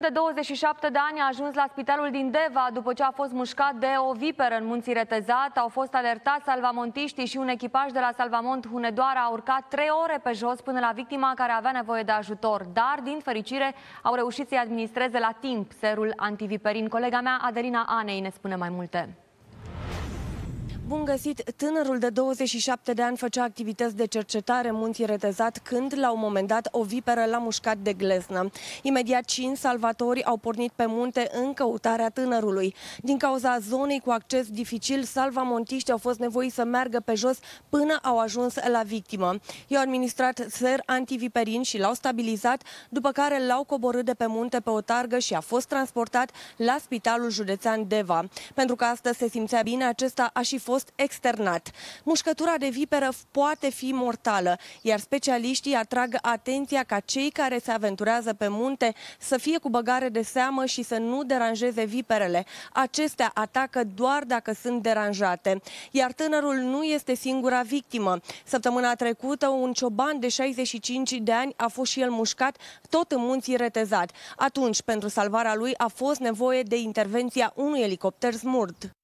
de 27 de ani a ajuns la spitalul din Deva după ce a fost mușcat de o viperă în munții Retezat. Au fost alertați salvamontiștii și un echipaj de la Salvamont Hunedoara a urcat 3 ore pe jos până la victima care avea nevoie de ajutor. Dar, din fericire, au reușit să-i administreze la timp serul antiviperin. Colega mea, Adelina Anei, ne spune mai multe găsit! Tânărul de 27 de ani făcea activități de cercetare în munții retezat când, la un moment dat, o viperă l-a mușcat de gleznă. Imediat cinci salvatori au pornit pe munte în căutarea tânărului. Din cauza zonei cu acces dificil, salvamontiști au fost nevoiți să meargă pe jos până au ajuns la victimă. I-au administrat ser antiviperin și l-au stabilizat, după care l-au coborât de pe munte pe o targă și a fost transportat la Spitalul Județean Deva. Pentru că astăzi se simțea bine, acesta a și fost externat. Mușcătura de viperă poate fi mortală, iar specialiștii atrag atenția ca cei care se aventurează pe munte să fie cu băgare de seamă și să nu deranjeze viperele. Acestea atacă doar dacă sunt deranjate. Iar tânărul nu este singura victimă. Săptămâna trecută, un cioban de 65 de ani a fost și el mușcat tot în munții retezat. Atunci, pentru salvarea lui, a fost nevoie de intervenția unui elicopter smurt.